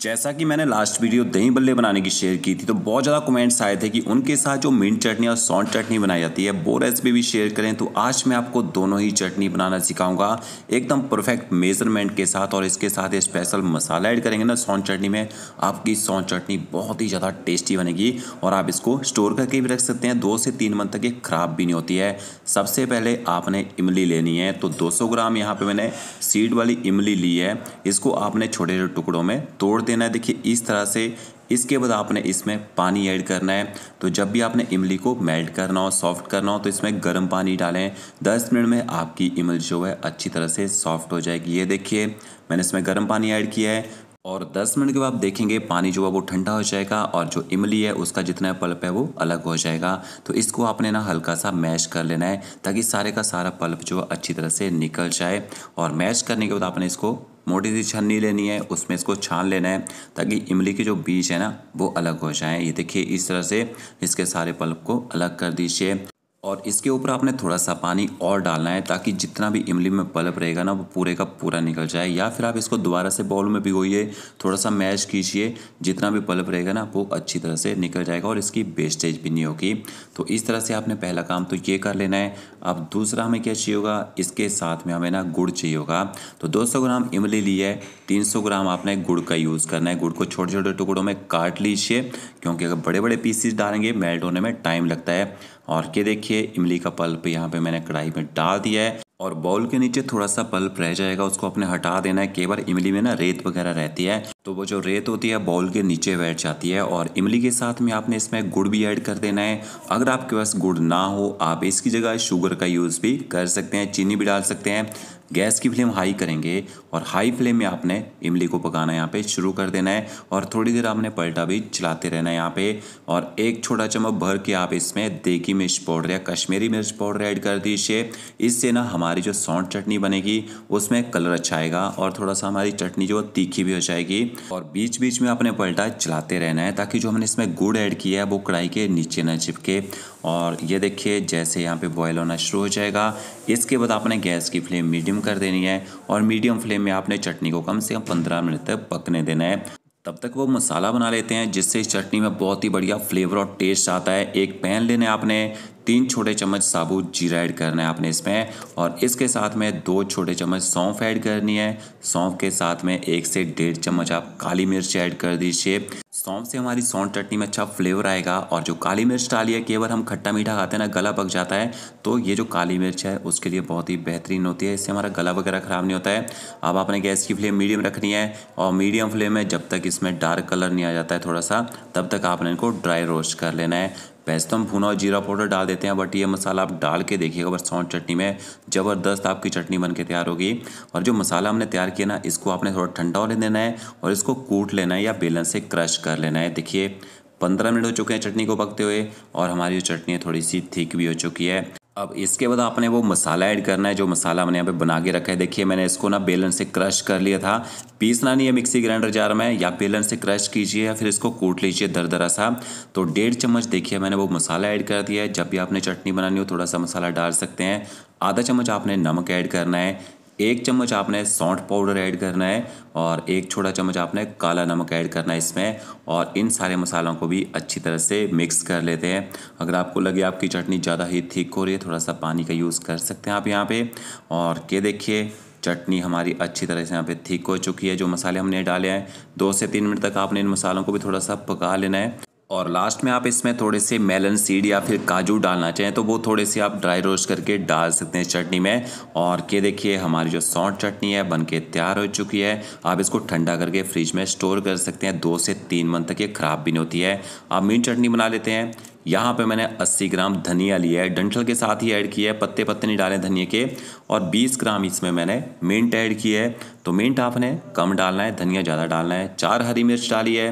जैसा कि मैंने लास्ट वीडियो दही बल्ले बनाने की शेयर की थी तो बहुत ज़्यादा कमेंट्स आए थे कि उनके साथ जो मिंट चटनी और सौंठ चटनी बनाई जाती है वो रेसिपी भी शेयर करें तो आज मैं आपको दोनों ही चटनी बनाना सिखाऊंगा एकदम परफेक्ट मेजरमेंट के साथ और इसके साथ स्पेशल मसाला ऐड करेंगे ना सौंठ चटनी में आपकी सौंठ चटनी बहुत ही ज़्यादा टेस्टी बनेगी और आप इसको स्टोर करके भी रख सकते हैं दो से तीन मंथ तक ये ख़राब भी नहीं होती है सबसे पहले आपने इमली लेनी है तो दो ग्राम यहाँ पर मैंने सीड वाली इमली ली है इसको आपने छोटे छोटे टुकड़ों में तोड़ छोड़ देना है देखिए इस तरह से इसके बाद आपने इसमें पानी ऐड करना है तो जब भी आपने इमली को मेल्ट करना हो सॉफ्ट करना हो तो इसमें गर्म पानी डालें 10 मिनट में आपकी इमली जो है अच्छी तरह से सॉफ्ट हो जाएगी ये देखिए मैंने इसमें गर्म पानी ऐड किया है और 10 मिनट के बाद देखेंगे पानी जो है वो ठंडा हो जाएगा और जो इमली है उसका जितना पल्प है वो अलग हो जाएगा तो इसको आपने ना हल्का सा मैश कर लेना है ताकि सारे का सारा पल्प जो है अच्छी तरह से निकल जाए और मैश करने के बाद आपने इसको मोटी सी छन्नी लेनी है उसमें इसको छान लेना है ताकि इमली के जो बीज है ना वो अलग हो जाए ये देखिए इस तरह से इसके सारे पल्प को अलग कर दीजिए और इसके ऊपर आपने थोड़ा सा पानी और डालना है ताकि जितना भी इमली में पलप रहेगा ना वो पूरे का पूरा निकल जाए या फिर आप इसको दोबारा से बॉल में भिगोइए थोड़ा सा मैश कीजिए जितना भी पलप रहेगा ना वो अच्छी तरह से निकल जाएगा और इसकी वेस्टेज भी नहीं होगी तो इस तरह से आपने पहला काम तो ये कर लेना है अब दूसरा हमें क्या चाहिए होगा इसके साथ में हमें ना गुड़ चाहिए होगा तो दो ग्राम इमली ली है तीन ग्राम आपने गुड़ का यूज़ करना है गुड़ को छोटे छोटे टुकड़ों में काट लीजिए क्योंकि अगर बड़े बड़े पीसीस डालेंगे मेल्ट होने में टाइम लगता है और ये देखिए इमली का पल्प यहाँ पे मैंने कढ़ाई में डाल दिया है और बॉल के नीचे थोड़ा सा पल्प रह जाएगा उसको अपने हटा देना है कई बार इमली में ना रेत वगैरह रहती है तो वो जो रेत होती है बॉल के नीचे बैठ जाती है और इमली के साथ में आपने इसमें गुड़ भी ऐड कर देना है अगर आपके पास गुड़ ना हो आप इसकी जगह शुगर का यूज़ भी कर सकते हैं चीनी भी डाल सकते हैं गैस की फ्लेम हाई करेंगे और हाई फ्लेम में आपने इमली को पकाना यहाँ पे शुरू कर देना है और थोड़ी देर आपने पलटा भी चलाते रहना है यहाँ पे और एक छोटा चम्मच भर के आप इसमें देखी मिर्च पाउडर या कश्मीरी मिर्च पाउडर ऐड कर दीजिए इससे ना हमारे हमारी जो सौंठ चटनी बनेगी उसमें कलर अच्छा आएगा और थोड़ा सा हमारी चटनी जो तीखी भी हो जाएगी और बीच बीच में अपने पलटा चलाते रहना है ताकि जो हमने इसमें गुड़ ऐड किया है वो कढ़ाई के नीचे ना चिपके और ये देखिए जैसे यहाँ पे बॉयल होना शुरू हो जाएगा इसके बाद आपने गैस की फ्लेम मीडियम कर देनी है और मीडियम फ्लेम में आपने चटनी को कम से कम पंद्रह मिनट तक पकने देना है तब तक वो मसाला बना लेते हैं जिससे इस चटनी में बहुत ही बढ़िया फ्लेवर और टेस्ट आता है एक पैन लेने आपने तीन छोटे चम्मच साबुत जीरा ऐड करना है आपने इसमें और इसके साथ में दो छोटे चम्मच सौंफ ऐड करनी है सौंफ के साथ में एक से डेढ़ चम्मच आप काली मिर्च ऐड कर दीजिए सौंफ से हमारी सौंठ चटनी में अच्छा फ्लेवर आएगा और जो काली मिर्च डाली है केवल हम खट्टा मीठा खाते हैं ना गला पक जाता है तो ये जो काली मिर्च है उसके लिए बहुत ही बेहतरीन होती है इससे हमारा गला वगैरह ख़राब नहीं होता है अब आपने गैस की फ्लेम मीडियम रखनी है और मीडियम फ्लेम में जब तक इसमें डार्क कलर नहीं आ जाता है थोड़ा सा तब तक आपने इनको ड्राई रोस्ट कर लेना है वैसे तो हम भुना और जीरा पाउडर डाल देते हैं बट ये मसाला आप डाल के देखिएगा सौंठ चटनी में ज़बरदस्त आपकी चटनी बन के तैयार होगी और जो मसाला हमने तैयार किया ना इसको आपने थोड़ा ठंडा होने देना है और इसको कूट लेना है या बेलन से क्रश कर लेना है देखिए पंद्रह मिनट हो चुके हैं चटनी को पकते हुए और हमारी जो चटनी है थोड़ी सी थिक भी हो चुकी है अब इसके बाद आपने वो मसाला ऐड करना है जो मसाला मैंने यहाँ पे बना के रखा है देखिए मैंने इसको ना बेलन से क्रश कर लिया था पीसना नहीं है मिक्सी ग्राइंडर जार में या बेलन से क्रश कीजिए या फिर इसको कूट लीजिए दर दरा सा तो डेढ़ चम्मच देखिए मैंने वो मसाला ऐड कर दिया है जब भी आपने चटनी बनानी हो थोड़ा सा मसाला डाल सकते हैं आधा चम्मच आपने नमक ऐड करना है एक चम्मच आपने सौंठ पाउडर ऐड करना है और एक छोटा चम्मच आपने काला नमक ऐड करना है इसमें और इन सारे मसालों को भी अच्छी तरह से मिक्स कर लेते हैं अगर आपको लगे आपकी चटनी ज़्यादा ही थिक हो रही है थोड़ा सा पानी का यूज़ कर सकते हैं आप यहाँ पे और के देखिए चटनी हमारी अच्छी तरह से यहाँ पे थिक हो चुकी है जो मसाले हमने डाले हैं दो से तीन मिनट तक आपने इन मसालों को भी थोड़ा सा पका लेना है और लास्ट में आप इसमें थोड़े से मेलन सीड या फिर काजू डालना चाहें तो वो थोड़े से आप ड्राई रोस्ट करके डाल सकते हैं चटनी में और ये देखिए हमारी जो सौंठ चटनी है बनके तैयार हो चुकी है आप इसको ठंडा करके फ्रिज में स्टोर कर सकते हैं दो से तीन मंथ तक ये ख़राब भी नहीं होती है आप मीट चटनी बना लेते हैं यहाँ पे मैंने 80 ग्राम धनिया लिया है डंठल के साथ ही ऐड किया है पत्ते पत्ते नहीं डाले धनिया के और 20 ग्राम इसमें मैंने मिंट ऐड किया है तो मिंट आपने कम डालना है धनिया ज़्यादा डालना है चार हरी मिर्च डाली है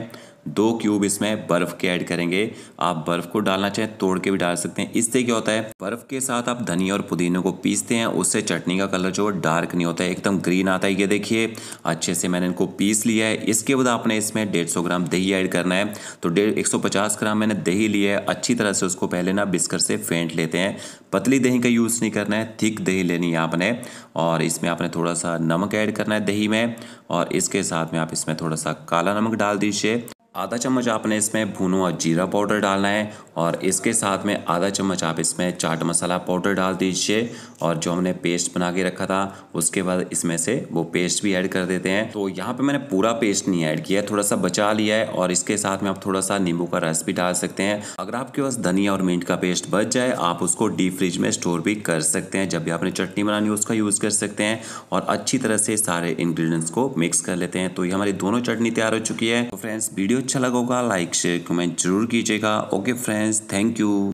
दो क्यूब इसमें बर्फ़ के ऐड करेंगे आप बर्फ़ को डालना चाहें तोड़ के भी डाल सकते हैं इससे क्या होता है बर्फ़ के साथ आप धनिया और पुदीने को पीसते हैं उससे चटनी का कलर जो डार्क नहीं होता है एकदम ग्रीन आता है ये देखिए अच्छे से मैंने इनको पीस लिया है इसके बाद आपने इसमें डेढ़ सौ ग्राम दही ऐड करना है तो डेढ़ एक सौ पचास ग्राम मैंने दही लिया है अच्छी तरह से उसको पहले ना बिस्कर से फेंट लेते हैं पतली दही का यूज़ नहीं करना है थिक दही लेनी है आपने और इसमें आपने थोड़ा सा नमक ऐड करना है दही में और इसके साथ में आप इसमें थोड़ा सा काला नमक डाल दीजिए आधा चम्मच आपने इसमें भुनो और जीरा पाउडर डालना है और इसके साथ में आधा चम्मच आप इसमें चाट मसाला पाउडर डाल दीजिए और जो हमने पेस्ट बना के रखा था उसके बाद इसमें से वो पेस्ट भी ऐड कर देते हैं तो यहाँ पे मैंने पूरा पेस्ट नहीं ऐड किया है थोड़ा सा बचा लिया है और इसके साथ में आप थोड़ा सा नींबू का रस भी डाल सकते हैं अगर आपके पास धनिया और मीट का पेस्ट बच जाए आप उसको डीप फ्रिज में स्टोर भी कर सकते हैं जब भी आपने चटनी बनानी हो उसका यूज़ कर सकते हैं और अच्छी तरह से सारे इन्ग्रीडियंट्स को मिक्स कर लेते हैं तो ये हमारी दोनों चटनी तैयार हो चुकी है तो फ्रेंड्स वीडियो अच्छा लगा होगा लाइक शेयर कमेंट जरूर कीजिएगा ओके फ्रेंड्स थैंक यू